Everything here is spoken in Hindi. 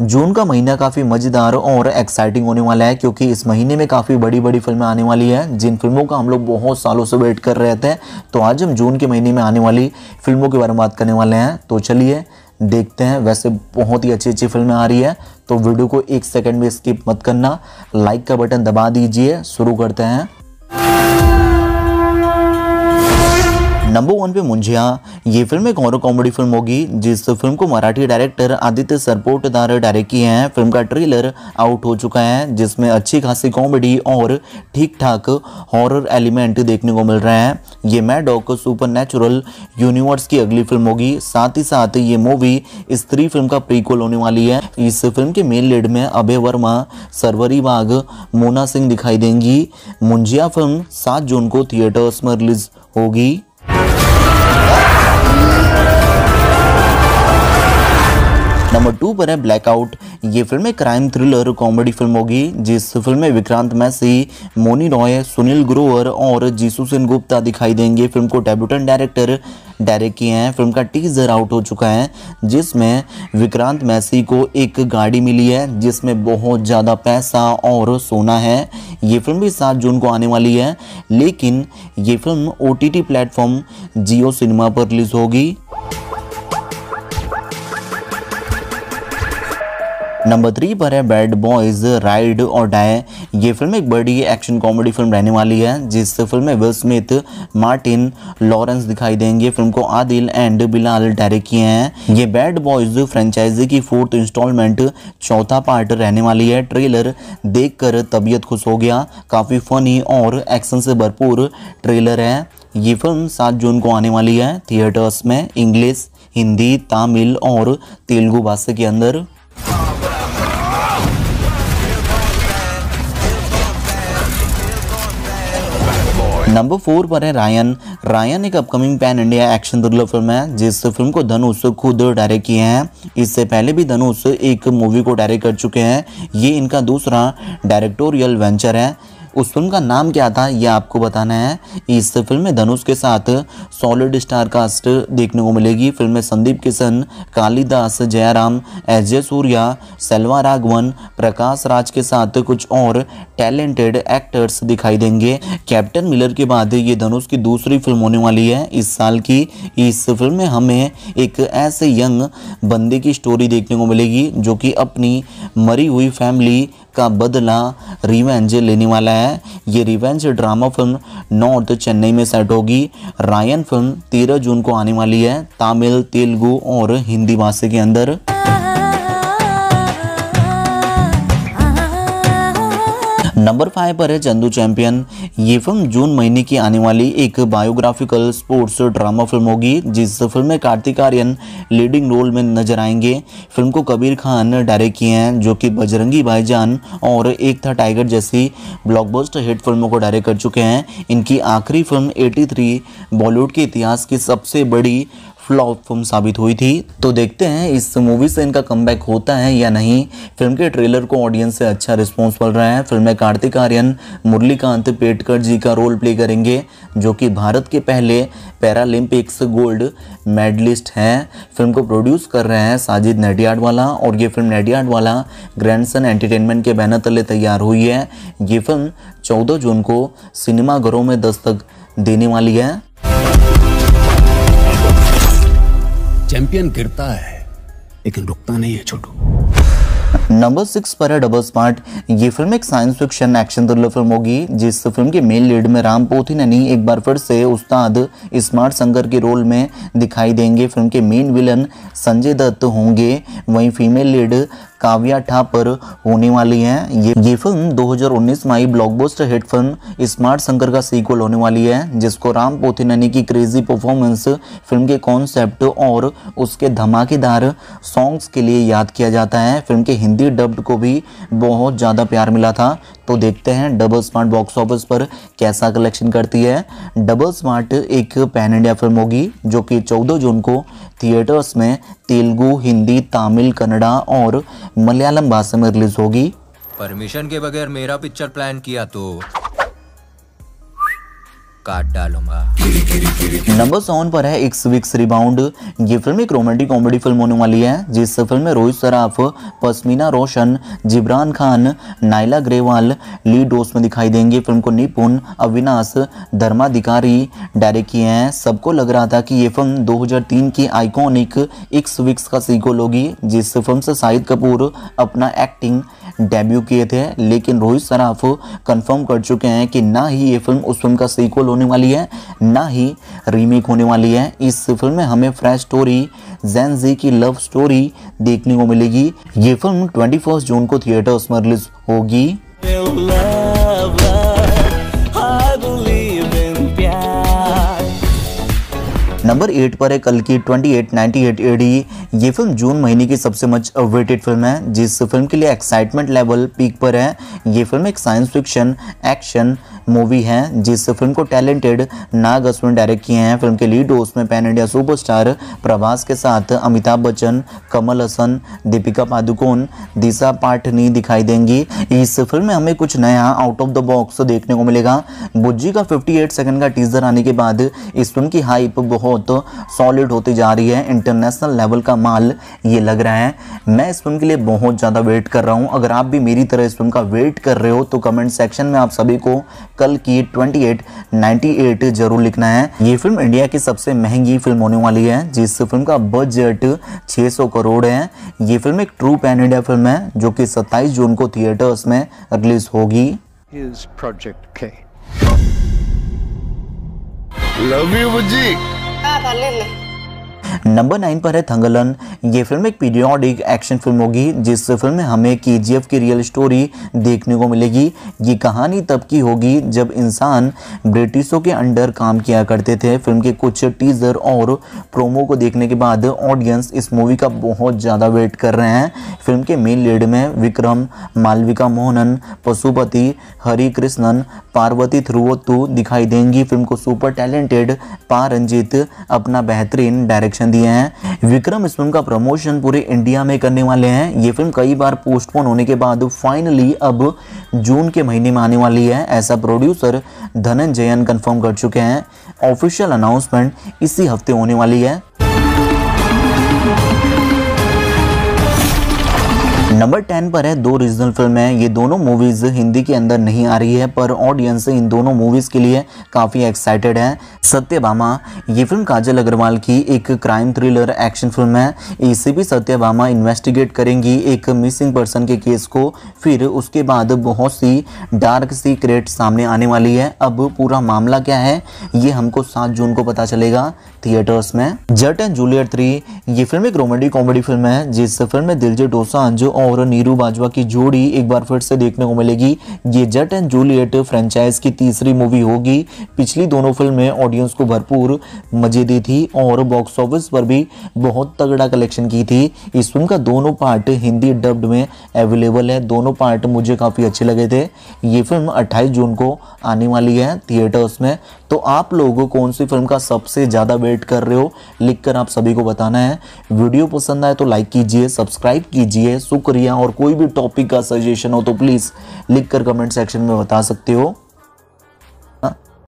जून का महीना काफ़ी मज़ेदार और एक्साइटिंग होने वाला है क्योंकि इस महीने में काफ़ी बड़ी बड़ी फिल्में आने वाली हैं जिन फिल्मों का हम लोग बहुत सालों से वेट कर रहे थे तो आज हम जून के महीने में आने वाली फिल्मों के बारे में बात करने वाले हैं तो चलिए देखते हैं वैसे बहुत ही अच्छी अच्छी फिल्में आ रही है तो वीडियो को एक सेकेंड में स्किप मत करना लाइक का बटन दबा दीजिए शुरू करते हैं नंबर वन पे मुंझिया ये फिल्म एक और कॉमेडी फिल्म होगी जिस फिल्म को मराठी डायरेक्टर आदित्य सरपोटदार डायरेक्ट किए हैं फिल्म का ट्रेलर आउट हो चुका है जिसमें अच्छी खासी कॉमेडी और ठीक ठाक हॉरर एलिमेंट देखने को मिल रहे हैं ये मैडॉक सुपर नेचुरल यूनिवर्स की अगली फिल्म होगी साथ ही साथ ये मूवी स्त्री फिल्म का प्रीक्वल होने वाली है इस फिल्म के मेन लीड में अभय वर्मा सरवरी बाघ मोना सिंह दिखाई देंगी मुंजिया फिल्म सात जून को थिएटर्स में रिलीज होगी नंबर टू पर है ब्लैकआउट ये फिल्म एक क्राइम थ्रिलर कॉमेडी फिल्म होगी जिस फिल्म में विक्रांत मैसी मोनी रॉय सुनील ग्रोवर और जीसू सेन गुप्ता दिखाई देंगे फिल्म को डेब्यूटन डायरेक्टर डायरेक्ट किए हैं फिल्म का टीजर आउट हो चुका है जिसमें विक्रांत मैसी को एक गाड़ी मिली है जिसमें बहुत ज़्यादा पैसा और सोना है ये फिल्म भी सात जून को आने वाली है लेकिन ये film O T platform Jio cinema पर रिलीज़ होगी नंबर थ्री पर है Bad Boys Ride or Die ये फिल्म एक बड़ी एक्शन कॉमेडी फिल्म रहने वाली है जिस फिल्म में विल स्मिथ मार्टिन लॉरेंस दिखाई देंगे फिल्म को आदिल एंड बिलाल डायरेक्ट किए हैं ये बैड बॉयज़ फ्रेंचाइजी की फोर्थ इंस्टॉलमेंट चौथा पार्ट रहने वाली है ट्रेलर देखकर तबीयत खुश हो गया काफ़ी फनी और एक्शन से भरपूर ट्रेलर है ये फिल्म सात जून को आने वाली है थिएटर्स में इंग्लिश हिंदी तमिल और तेलुगु भाषा के अंदर नंबर फोर पर है रायन रायन एक upcoming pan India action thriller film है जिस फिल्म को धनुष खुद डायरेक्ट किए हैं इससे पहले भी धनुष एक मूवी को डायरेक्ट कर चुके हैं ये इनका दूसरा डायरेक्टोरियल वेंचर है उस फिल्म का नाम क्या था यह आपको बताना है इस फिल्म में धनुष के साथ सॉलिड स्टार कास्ट देखने को मिलेगी फिल्म में संदीप किशन कालीदास जयराम एस जय सूर्या सेल्वा राघवन प्रकाश राज के साथ कुछ और टैलेंटेड एक्टर्स दिखाई देंगे कैप्टन मिलर के बाद ये धनुष की दूसरी फिल्म होने वाली है इस साल की इस फिल्म में हमें एक ऐसे यंग बंदे की स्टोरी देखने को मिलेगी जो कि अपनी मरी हुई फैमिली का बदला रिवेंज लेने वाला है है ये revenge drama film north Chennai में सेट होगी रायन फिल्म तेरह जून को आने वाली है तमिल तेलुगु और हिंदी भाषा के अंदर नंबर फाइव पर है चंदू चैंपियन ये फिल्म जून महीने की आने वाली एक बायोग्राफिकल स्पोर्ट्स ड्रामा फिल्म होगी जिस फिल्म में कार्तिक आर्यन लीडिंग रोल में नजर आएंगे फिल्म को कबीर खान डायरेक्ट किए हैं जो कि बजरंगी भाईजान और एक था टाइगर जैसी ब्लॉकबस्टर हिट फिल्मों को डायरेक्ट कर चुके हैं इनकी आखिरी फिल्म 83 बॉलीवुड के इतिहास की सबसे बड़ी फ्लॉप फिल्म साबित हुई थी तो देखते हैं इस मूवी से इनका कम होता है या नहीं फिल्म के ट्रेलर को ऑडियंस से अच्छा रिस्पॉन्स मिल रहा है फिल्म में कार्तिक आर्यन मुरलीकांत पेटकर जी का रोल प्ले करेंगे जो कि भारत के पहले पैरालंपिक्स गोल्ड मेडलिस्ट हैं फिल्म को प्रोड्यूस कर रहे हैं साजिद नेडियाडवाला और ये फिल्म वाला ग्रैंडसन एंटरटेनमेंट के बैनर तले तैयार हुई है ये फिल्म 14 जून को सिनेमाघरों में दस्तक देने वाली है चैंपियन गिरता है लेकिन रुकता नहीं है छोटू नंबर सिक्स पर है डबल स्मार्ट ये फिल्म एक science fiction action thriller film होगी जिस फिल्म के मेन लीड में राम पोथी नहीं एक बार फिर से उस्ताद स्मार्ट शंकर के रोल में दिखाई देंगे फिल्म के मेन विलन संजय दत्त होंगे वहीं फीमेल लीड काव्या ठा पर होने वाली है ये ये फिल्म 2019 में आई blockbuster hit film Smart Shankar का सीक्वल होने वाली है जिसको राम पोथिननी की क्रेजी परफॉर्मेंस फिल्म के कॉन्सेप्ट और उसके धमाकेदार सॉन्ग्स के लिए याद किया जाता है फिल्म के हिंदी डब्ड को भी बहुत ज़्यादा प्यार मिला था तो देखते हैं डबल स्मार्ट बॉक्स ऑफिस पर कैसा कलेक्शन करती है डबल स्मार्ट एक पैन इंडिया फिल्म होगी जो कि 14 जून को थिएटर्स में तेलुगू हिंदी तमिल कन्नड़ा और मलयालम भाषा में रिलीज होगी परमिशन के बगैर मेरा पिक्चर प्लान किया तो काट डालूंगा नंबर सेवन पर है एक स्विक्स रिबाउंड ये फिल्म एक रोमांटिक कॉमेडी फिल्म होने वाली है जिस फिल्म में रोहित सराफ पस्मीना रोशन जिब्रान खान नाइला ग्रेवाल लीड रोस में दिखाई देंगे फिल्म को निपुण अविनाश धर्माधिकारी डायरेक्ट किए हैं सबको लग रहा था कि ये फिल्म 2003 की आइकॉनिक एक स्विक्स का सीक्वल होगी जिस फिल्म से शाहिद कपूर अपना एक्टिंग डेब्यू किए थे लेकिन रोहित सराफ कन्फर्म कर चुके हैं कि ना ही ये फिल्म उस फिल्म का सीक्वल होने वाली है ना ही रीमेक होने वाली है इस फिल्म में हमें फ्रेश स्टोरी जैन जी की लव स्टोरी देखने को मिलेगी ये फिल्म ट्वेंटी जून को थिएटर्स में रिलीज होगी नंबर एट पर है कल की 2898 एडी ये फिल्म जून महीने की सबसे मच अवेटेड फिल्म है जिस फिल्म के लिए एक्साइटमेंट लेवल पीक पर है ये फिल्म एक साइंस फिक्शन एक्शन मूवी है जिस फिल्म को टैलेंटेड नाग अश्विन डायरेक्ट किए हैं फिल्म के लीड रोल्स में पैन इंडिया सुपरस्टार प्रभास के साथ अमिताभ बच्चन कमल हसन दीपिका पादुकोण दिशा पाठनी दिखाई देंगी इस फिल्म में हमें कुछ नया आउट ऑफ द बॉक्स देखने को मिलेगा बुज्जी का 58 सेकंड का टीजर आने के बाद इस फिल्म की हाइप बहुत सॉलिड होती जा रही है इंटरनेशनल लेवल का माल ये लग रहा है मैं इस फिल्म के लिए बहुत ज़्यादा वेट कर रहा हूँ अगर आप भी मेरी तरह इस फिल्म का वेट कर रहे हो तो कमेंट सेक्शन में आप सभी को कल की 2898 जरूर लिखना है ये फिल्म इंडिया की सबसे महंगी फिल्म होने वाली है जिस फिल्म का बजट 600 करोड़ है ये फिल्म एक ट्रू पैन इंडिया फिल्म है जो कि 27 जून को थिएटर्स में रिलीज होगी लव यू बुज्जी ले ले नंबर नाइन पर है थंगलन ये फिल्म एक पीरियोडिक एक्शन फिल्म होगी जिस फिल्म में हमें के की रियल स्टोरी देखने को मिलेगी ये कहानी तब की होगी जब इंसान ब्रिटिशों के अंडर काम किया करते थे फिल्म के कुछ टीजर और प्रोमो को देखने के बाद ऑडियंस इस मूवी का बहुत ज़्यादा वेट कर रहे हैं फिल्म के मेन लीड में विक्रम मालविका मोहनन पशुपति हरि कृष्णन पार्वती थ्रुवत्तु दिखाई देंगी फिल्म को सुपर टैलेंटेड पा रंजीत अपना बेहतरीन डायरेक्शन डायरेक्शन दिए हैं विक्रम इस फिल्म का प्रमोशन पूरे इंडिया में करने वाले हैं ये फिल्म कई बार पोस्टपोन होने के बाद फाइनली अब जून के महीने में आने वाली है ऐसा प्रोड्यूसर धनंजयन कंफर्म कर चुके हैं ऑफिशियल अनाउंसमेंट इसी हफ्ते होने वाली है नंबर टेन पर है दो रीजनल है ये दोनों मूवीज़ हिंदी के अंदर नहीं आ रही है पर ऑडियंस इन दोनों मूवीज़ के लिए काफ़ी एक्साइटेड है सत्यभामा ये फिल्म काजल अग्रवाल की एक क्राइम थ्रिलर एक्शन फिल्म है इसे भी सत्यभामा इन्वेस्टिगेट करेंगी एक मिसिंग पर्सन के केस को फिर उसके बाद बहुत सी डार्क सीक्रेट सामने आने वाली है अब पूरा मामला क्या है ये हमको सात जून को पता चलेगा थिएटर्स में जट एंड जूलियर थ्री ये फिल्म एक रोमेडी कॉमेडी फिल्म है जिस फिल्म में डोसा जो और और नीरू बाजवा की जोड़ी एक बार फिर से देखने को मिलेगी ये जट एंड जूलियट फ्रेंचाइज की तीसरी मूवी होगी पिछली दोनों फिल्में ऑडियंस को भरपूर मजे दी थी और बॉक्स ऑफिस पर भी बहुत तगड़ा कलेक्शन की थी इस फिल्म का दोनों पार्ट हिंदी डब्ड में अवेलेबल है दोनों पार्ट मुझे काफ़ी अच्छे लगे थे ये फिल्म 28 जून को आने वाली है थिएटर्स में तो आप लोग कौन सी फिल्म का सबसे ज़्यादा वेट कर रहे हो लिखकर आप सभी को बताना है वीडियो पसंद आए तो लाइक कीजिए सब्सक्राइब कीजिए शुक्रिया प्रक्रिया और कोई भी टॉपिक का सजेशन हो तो प्लीज़ लिख कर कमेंट सेक्शन में बता सकते हो